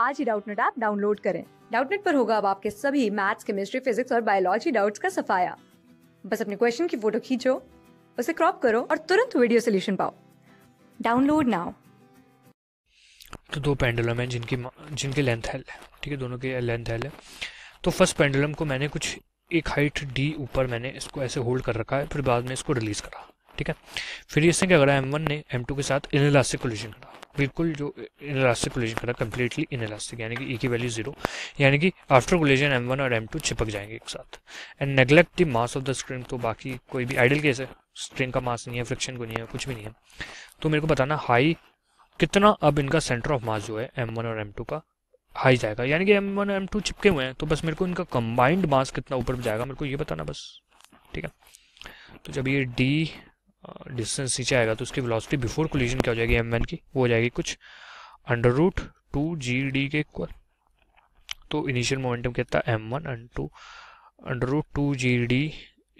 आज ही Doubtnut app download करें डाउटनेट पर होगा अब आपके सभी मैथ्स केमिस्ट्री फिजिक्स और बायोलॉजी डाउट्स का सफाया बस अपने क्वेश्चन की फोटो खींचो उसे क्रॉप करो और तुरंत वीडियो सोल्यूशन पाओ डाउनलोड नाउ तो दो पेंडुलम हैं जिनकी जिनकी लेंथ एल है ठीक है दोनों के लेंथ एल है तो फर्स्ट पेंडुलम को मैंने कुछ एक हाइट डी ऊपर मैंने इसको ऐसे होल्ड कर रखा है फिर बाद में इसको रिलीज़ करा ठीक है फिर इसने क्या करा एम वन ने एम टू के साथ इनलास्टिक कोल्यूशन करा बिल्कुल जो इलास्टिक कोलेजन कर कम्प्लीटली इन इलास्टिक यानी कि ई की वैल्यू जीरो यानी कि आफ्टर कोलेजन एम वन और एम टू चिपक जाएंगे एक साथ and neglect the mass of the string तो बाकी कोई भी आइडल केस है स्ट्रिंग का मास नहीं है फ्रिक्शन को नहीं है कुछ भी नहीं है तो मेरे को बताना हाई कितना अब इनका सेंटर ऑफ मास जो है एम वन और एम टू का हाई जाएगा यानी कि एम वन एम टू चिपके हुए हैं तो बस मेरे को इनका कंबाइंड मास कितना ऊपर जाएगा मेरे को ये बताना बस ठीक है तो जब ये डी डिस्टेंस नीचे आएगा तो उसकी वेलोसिटी बिफोर कोलिजन क्या हो जाएगी एम की वो हो जाएगी कुछ under root two G D के इक्वल तो इनिशियल मोमेंटम कितना M one two under root two G D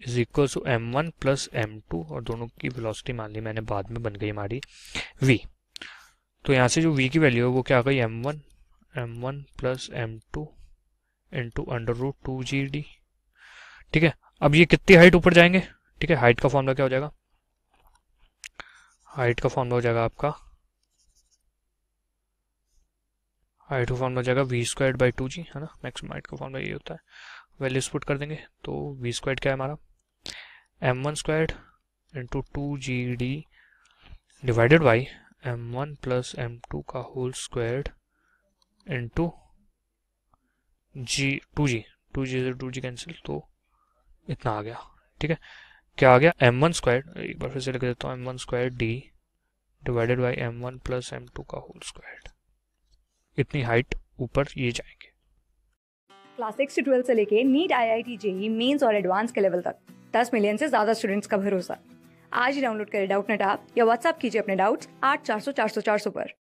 is equal to M one plus M two और दोनों की वेलोसिटी मान ली मैंने बाद में बन गई हमारी वी तो यहाँ से जो वी की वैल्यू है वो क्या आ गई M one M one plus M two into under root two G D ठीक है अब ये कितनी हाइट ऊपर जाएंगे ठीक है हाइट का फॉर्मूला क्या हो जाएगा हाइट का फॉर्मूला हो जाएगा आपका हाइट का फॉर्मूला हो जाएगा V squared by two G है ना मैक्सिमम हाइट का फॉर्मूला ये होता है वैल्यू स्पुट कर देंगे तो वी स्क्वाइड क्या है हमारा M one squared into two G D divided by M one plus M two का whole squared into G two G two G से टू जी कैंसिल तो इतना आ गया ठीक है क्या आ गया एम वन स्क्वायर एक बार फिर से लिख देता हूँ M one square D divided by M one plus M two का होल स्क्वायर इतनी हाइट ऊपर ये जाएंगे क्लास सिक्स से ट्वेल्थ से लेके NEET I I T JEE Mains और एडवांस के लेवल तक दस मिलियन से ज्यादा स्टूडेंट्स का भरोसा आज ही डाउनलोड करें डाउट नेट ऐप या व्हाट्सएप कीजिए अपने डाउट्स आठ चार सौ चार सौ चार सौ पर